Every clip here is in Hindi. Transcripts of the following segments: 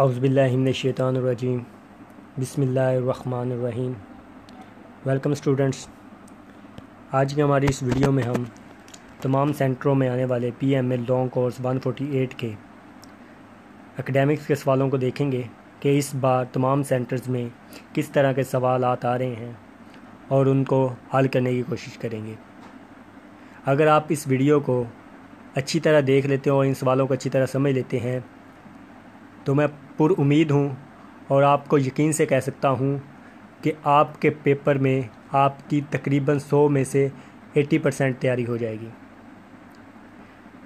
अउज़बिल्लिमिनशैतानरजीम बसमीम वेलकम स्टूडेंट्स आज की हमारी इस वीडियो में हम तमाम सेंटरों में आने वाले P M L long course 148 के एकेडमिक्स के सवालों को देखेंगे कि इस बार तमाम सेंटर्स में किस तरह के सवाल आ रहे हैं और उनको हल करने की कोशिश करेंगे अगर आप इस वीडियो को अच्छी तरह देख लेते हो और इन सवालों को अच्छी तरह समझ लेते हैं तो मैं उम्मीद हूँ और आपको यकीन से कह सकता हूँ कि आपके पेपर में आपकी तकरीबन 100 में से 80 परसेंट तैयारी हो जाएगी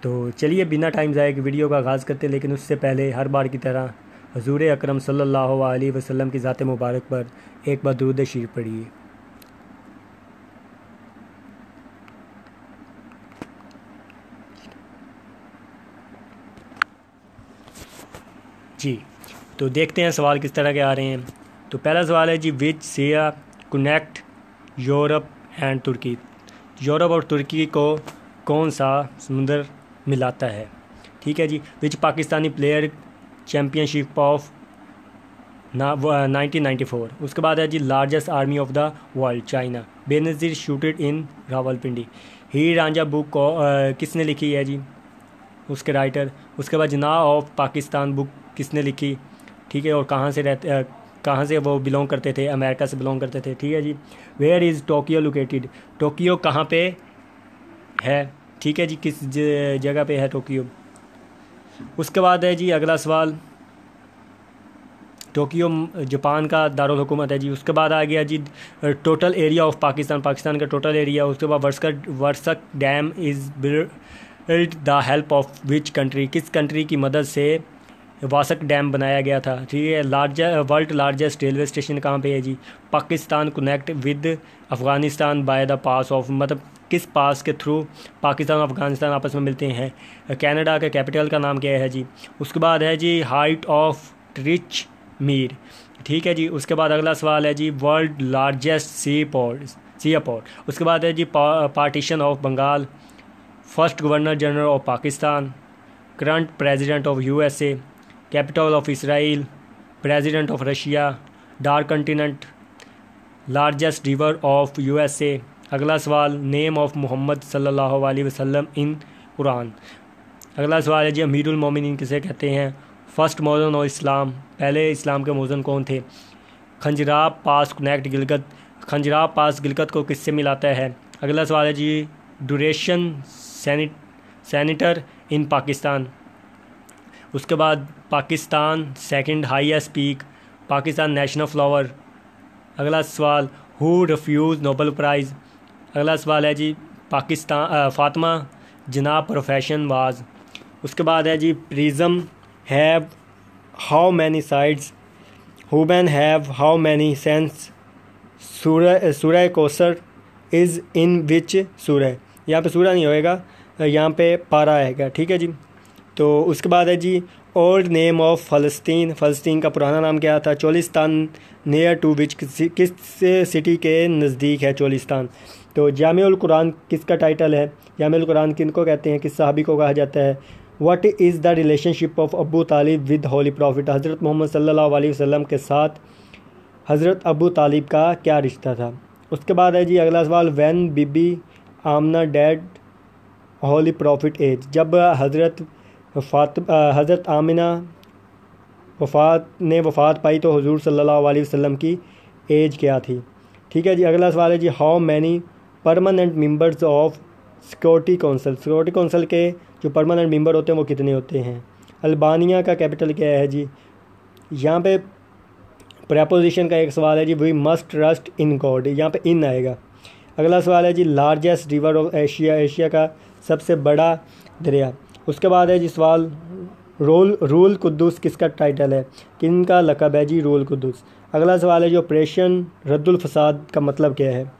तो चलिए बिना टाइम जाए कि वीडियो का आगाज़ करते हैं लेकिन उससे पहले हर बार की तरह हजूर अक्रम सल्लल्लाहु अलैहि वसल्लम की ज़ात मुबारक पर एक बार दरूद शीर पढ़िए जी तो देखते हैं सवाल किस तरह के आ रहे हैं तो पहला सवाल है जी which sea connect Europe and Turkey Europe और तुर्की को कौन सा समुंदर मिलाता है ठीक है जी which Pakistani player championship of ना नाइनटीन नाइन्टी फोर उसके बाद है जी largest army of the world China Benazir shooted in Rawalpindi Heer Ranjha book को आ, uh, किसने लिखी है जी उसके राइटर उसके बाद जना ऑफ पाकिस्तान बुक किसने लिखी ठीक है और कहाँ से रहते कहाँ से वो बिलोंग करते थे अमेरिका से बिलोंग करते थे ठीक है जी where is Tokyo located Tokyo कहाँ पे है ठीक है जी किस जगह पे है टोक्यो उसके बाद है जी अगला सवाल टोक्यो जापान का दारुल हुकूमत है जी उसके बाद आ गया जी total area of Pakistan Pakistan का टोटल एरिया उसके बाद Warsak Warsak dam is build the help of which country किस कंट्री की मदद से वासक डैम बनाया गया था ठीक है large world largest railway station कहाँ पे है जी Pakistan connect with Afghanistan by the pass of मतलब किस पास के थ्रू पाकिस्तान और अफ़गानिस्तान आपस में मिलते हैं कनाडा के कैपिटल का नाम क्या है जी उसके बाद है जी हाइट ऑफ रिच मीर ठीक है जी उसके बाद अगला सवाल है जी world largest sea port sea port उसके बाद है जी पा, partition of Bengal first governor general of Pakistan current president of USA capital of Israel president of Russia dark continent largest river of U S A अगला सवाल नेम ऑफ मोहम्मद सल्ला वसलम इन कुरान अगला सवाल है जी अमीरुल मोमिन किसे कहते हैं फ़र्स्ट मौजन और इस्लाम पहले इस्लाम के मौजन कौन थे Khunjerab pass connect Gilgit Khunjerab pass Gilgit को किससे मिलाता है अगला सवाल है जी duration senate senator in Pakistan उसके बाद Pakistan second highest peak Pakistan national flower अगला सवाल हु रिफ्यूज़ नोबल प्राइज़ अगला सवाल है जी पाकिस्तान फातमा जनाब प्रोफेशन वाज उसके बाद है जी prism have how many sides human have how many sense सूर्य कोसर इज़ इन विच सूर्य यहाँ पे सूर्य नहीं होएगा यहाँ पे पारा आएगा ठीक है जी तो उसके बाद है जी ओल्ड नेम ऑफ फ़लस्तीन फ़लस्तीन का पुराना नाम क्या था चोलिस्तान नियर टू विच किस सिटी के नज़दीक है चोलिस्तान तो जामिल कुरान किसका टाइटल है जामिल कुरान किन को कहते हैं किस सहाबी को कहा जाता है what is the relationship of Abu Talib with holy prophet हज़रत मोहम्मद सल्ला वसम के साथ हज़रत अबू तालिब का क्या रिश्ता था उसके बाद है जी अगला सवाल वैन बीबी Amna dad holy prophet age जब हज़रत फात हज़रत आमिना वफात ने वफात पाई तो हजूर सल्ला वसम की एज क्या थी ठीक है जी अगला सवाल है जी how many permanent members of security council security council के जो परमानेंट मेंबर होते हैं वो कितने होते हैं अल्बानिया का कैपिटल क्या है जी यहाँ पे प्रपोजिशन का एक सवाल है जी we must trust in God यहाँ पे इन आएगा अगला सवाल है जी largest river of Asia Asia का सबसे बड़ा दरिया उसके बाद है जी सवाल रोल रूल कुद्दूस किसका टाइटल है किन का लकब है जी रोल कुद्दूस अगला सवाल है जो ऑपरेशन रद्दुल फसाद का मतलब क्या है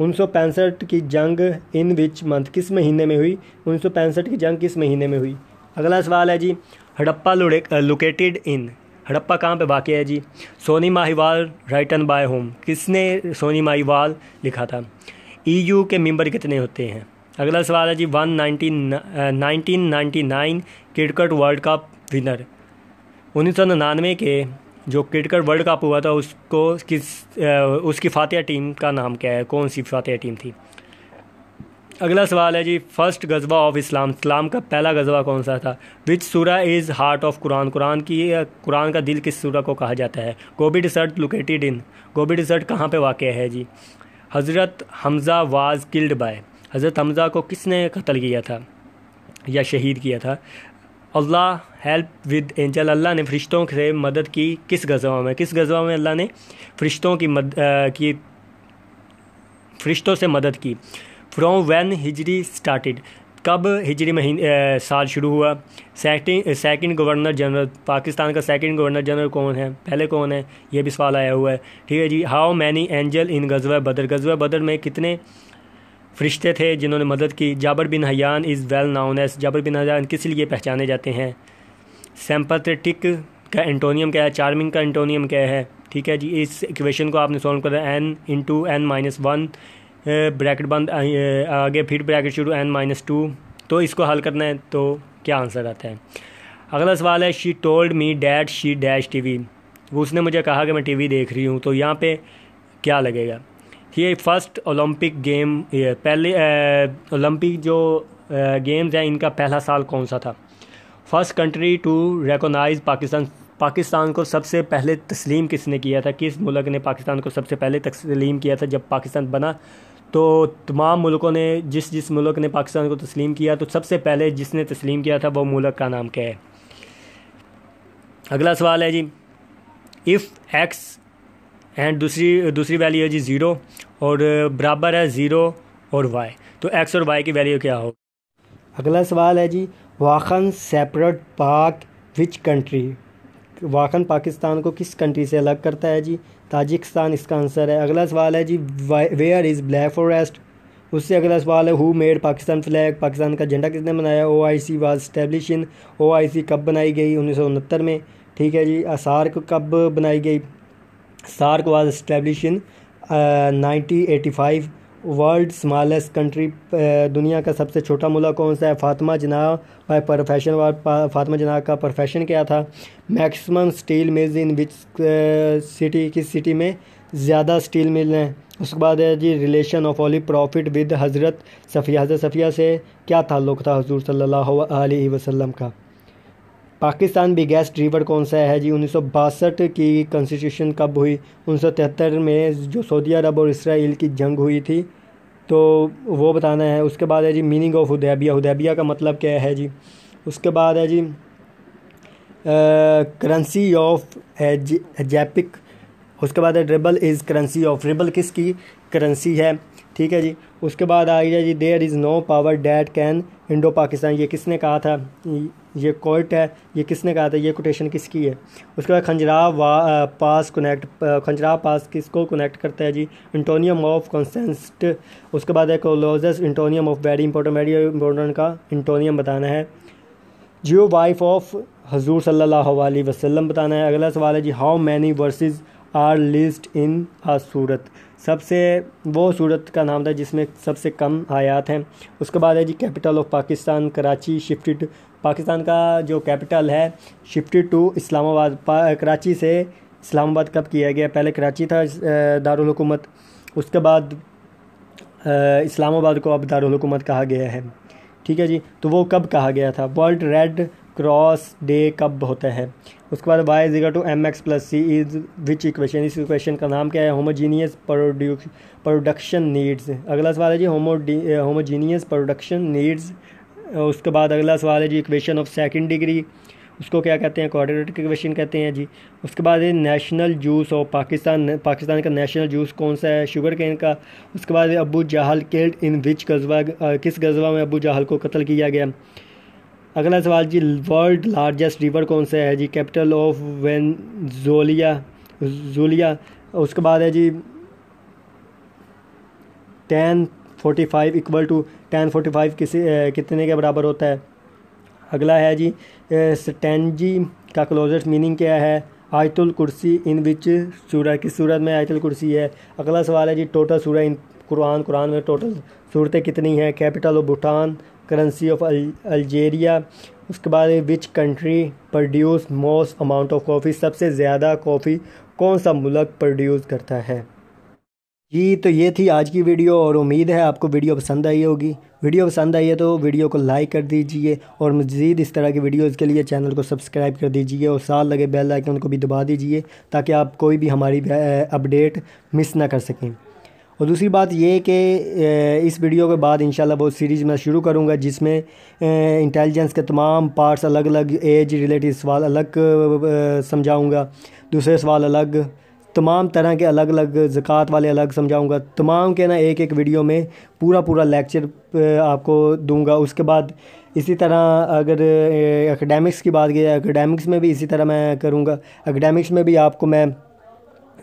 उन्नीस की जंग इन विच मंथ किस महीने में हुई उन्नीस की जंग किस महीने में हुई अगला सवाल है जी हड़प्पा लोकेटेड इन हड़प्पा कहाँ पे वाक़ है जी Sohni Mahiwal written by whom किसने सोनी माहिवाल लिखा था ईयू e के मेंबर कितने होते हैं अगला सवाल है जी one nineteen ninety nine cricket world cup winner उन्नीस सौ निन्यानवे के जो क्रिकेट वर्ल्ड कप हुआ था उसको किस उसकी फातह टीम का नाम क्या है कौन सी फातह टीम थी अगला सवाल है जी फर्स्ट गजबा ऑफ इस्लाम इस्लाम का पहला गजबा कौन सा था विच सूरा is heart of Quran Quran की कुरान का दिल किस सूरा को कहा जाता है Gobi desert located in Gobi desert कहाँ पे वाक़ है जी हज़रत हमज़ा वाज किल्ड बाय हज़रत हमज़ा को किसने कत्ल किया था या शहीद किया था Allah help with angel Allah ने फरिश्तों से मदद की किस गज़वा में किस गज़वा में अल्लाह ने फरिश्तों की मद आ, की फरिश्तों से मदद की फ्रॉम वन हिजरी स्टार्टेड कब हिजरी महीने साल शुरू हुआ second second governor general Pakistan का सेकंड गवर्नर जनरल कौन है पहले कौन है ये भी सवाल आया हुआ है ठीक है जी हाउ मैनी एंजल इन गजवा बदर गजवा बदर में कितने फरिश्ते थे जिन्होंने मदद की Jabir bin Hayyan is well known as Jabir bin Hayyan किस लिए पहचाने जाते हैं सैम्पथेटिक का एंटोनियम क्या है चार्मिंग का एंटोनियम क्या है ठीक है जी इस इक्वेशन को आपने सॉल्व करा N into N minus one bracket बंद आगे फिर ब्रैकेट शुरू एन माइनस टू तो इसको हल करना है तो क्या आंसर आता है अगला सवाल है she told me that she dash T V उसने मुझे कहा कि मैं टी वी देख रही हूँ तो यहाँ पे क्या लगेगा ये फर्स्ट ओलंपिक गेम ये पहले ओलंपिक uh, जो गेम्स uh, हैं इनका पहला साल कौन सा था first country to recognize Pakistan Pakistan को सबसे पहले तस्लीम किसने किया था किस मुल्क ने पाकिस्तान को सबसे पहले तस्लीम किया था जब पाकिस्तान बना तो तमाम मुल्कों ने जिस जिस मुल्क ने पाकिस्तान को तस्लीम किया तो सबसे पहले जिसने तस्लीम किया था वो मुल्क का नाम क्या है अगला सवाल है जी इफ़ एक्स एंड दूसरी दूसरी वैल्यू है जी ज़ीरो और बराबर है ज़ीरो और वाई तो एक्स और वाई की वैल्यू क्या हो अगला सवाल है जी वाखन सेपरेट पाक विच कंट्री वाखन पाकिस्तान को किस कंट्री से अलग करता है जी ताजिकिस्तान इसका आंसर है अगला सवाल है जी वेयर इज़ ब्लैक फॉरेस्ट उससे अगला सवाल है who made Pakistan flag Pakistan का झंडा किसने बनाया ओ आई सी वाज स्टैब्लिश इन ओ आई सी कब बनाई गई उन्नीस सौ उनहत्तर में ठीक है जी आसार कब बनाई गई SARC was established in uh, 1985 world smallest country दुनिया का सबसे छोटा मुल्क कौन सा है फातिमा जना बाय प्रोफेशन और फातिमा जना का प्रोफेशन क्या था maximum steel mills in which city किस सिटी में ज़्यादा स्टील मिल हैं उसके बाद है जी relation of holy prophet with हज़रत सफ़िया हज़रत सफ़िया से क्या ताल्लुक़ था हजूर सल्ला वसलम का पाकिस्तान भी गैस रिवर कौन सा है जी उन्नीस की कॉन्स्टिट्यूशन कब हुई उन्नीस में जो सऊदी अरब और इसराइल की जंग हुई थी तो वो बताना है उसके बाद है जी मीनिंग ऑफ उदैबिया उदैबिया का मतलब क्या है जी उसके बाद है जी करेंसी ऑफ जैपिक उसके बाद है ruble is currency of ruble किसकी करेंसी है ठीक है जी उसके बाद आ गया जी there is no power that can Indo Pakistan ये किसने कहा था ये कोर्ट है ये किसने कहा था ये कोटेशन किसकी है उसके बाद खंजरा पास कनेक्ट खंजरा पास किसको कनेक्ट करता है जी इंटोनियम ऑफ कॉन्सेंस्ट उसके बाद है colossus antonym of very important very important का इंटोनियम बताना है जियो वाइफ ऑफ हजूर सल्लल्लाहु अलैहि वसल्लम बताना है अगला सवाल है जी how many verses are listed in आ सूरत सबसे वो सूरत का नाम था जिसमें सबसे कम आयात हैं उसके बाद है जी capital of Pakistan Karachi shifted Pakistan का जो कैपिटल है शिफ्टेड टू इस्लामाबाद कराची से इस्लामाबाद कब किया गया पहले कराची था दारकूमत उसके बाद इस्लामाबाद को अब दारकूमत कहा गया है ठीक है जी तो वो कब कहा गया था वर्ल्ड रेड क्रॉस डे कब होता है उसके बाद Y equal to M X plus C is which equation इस इक्वेशन का नाम क्या है होमोजीनियस प्रोडक्शन नीड्स अगला सवाल है जी होमो होमोजीनियस प्रोडक्शन नीड्स उसके बाद अगला सवाल है जी इक्वेशन ऑफ सेकंड डिग्री उसको क्या कहते हैं कोऑर्डिनेट इक्वेशन कहते हैं जी उसके बाद national juice of Pakistan Pakistan का नेशनल जूस कौन सा है शुगर केन का उसके बाद अबू जहल केल्ड इन विच गजवा किस गजबा में अबू जहल को कत्ल किया गया अगला सवाल जी वर्ल्ड लार्जेस्ट रिवर कौन सा है जी कैपिटल ऑफ वेनजोलिया जोलिया उसके बाद है जी ten forty five equal to ten forty five किसी कितने के बराबर होता है अगला है जी स्टेंजी का क्लोजेस्ट मीनिंग क्या है आयतुल कुर्सी इन विच सूरह किस सूरत में आयतुल कुर्सी है अगला सवाल है जी टोटल सूरह इन कुरान कुरान में टोटल सूरतें कितनी हैं capital of Bhutan currency of Algeria उसके बाद which country produce most amount of coffee सबसे ज़्यादा कॉफ़ी कौन सा मुल्क प्रोड्यूस करता है जी तो ये थी आज की वीडियो और उम्मीद है आपको वीडियो पसंद आई होगी वीडियो पसंद आई है तो वीडियो को लाइक कर दीजिए और मज़ीद इस तरह की वीडियोज़ के लिए चैनल को सब्सक्राइब कर दीजिए और साथ लगे बेल आइकन को भी दबा दीजिए ताकि आप कोई भी हमारी अपडेट मिस ना कर सकें और दूसरी बात ये कि इस वीडियो के बाद इंशाल्लाह बहुत सीरीज़ मैं शुरू करूँगा जिसमें इंटेलिजेंस के तमाम पार्ट्स अलग अलग एज रिलेटेड सवाल अलग समझाऊँगा दूसरे सवाल अलग तमाम तरह के अलग अलग ज़क़़त वाले अलग समझाऊंगा तमाम के ना एक एक वीडियो में पूरा पूरा लेक्चर आपको दूंगा उसके बाद इसी तरह अगर एकेडमिक्स की बात की जाए एकेडमिक्स में भी इसी तरह मैं करूँगा एकेडमिक्स में भी आपको मैं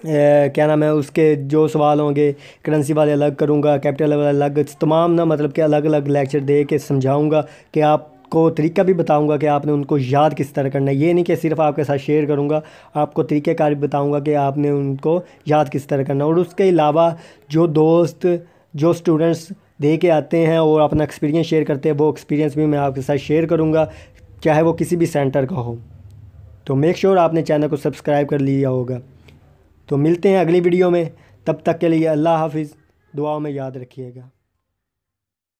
क्या नाम है उसके जो सवाल होंगे करेंसी वाले अलग करूँगा कैपिटल वाले अलग तमाम ना मतलब कि अलग अलग लेक्चर दे के समझाऊँगा कि आप को तरीका भी बताऊंगा कि आपने उनको याद किस तरह करना है ये नहीं कि सिर्फ आपके साथ शेयर करूंगा आपको तरीक़ेकार भी बताऊंगा कि आपने उनको याद किस तरह करना और उसके अलावा जो दोस्त जो स्टूडेंट्स दे के आते हैं और अपना एक्सपीरियंस शेयर करते हैं वो एक्सपीरियंस भी मैं आपके साथ शेयर करूँगा चाहे वो किसी भी सेंटर का हो तो मेक श्योर sure आपने चैनल को सब्सक्राइब कर लिया होगा तो मिलते हैं अगली वीडियो में तब तक के लिए अल्लाह हाफिज़ दुआओं में याद रखिएगा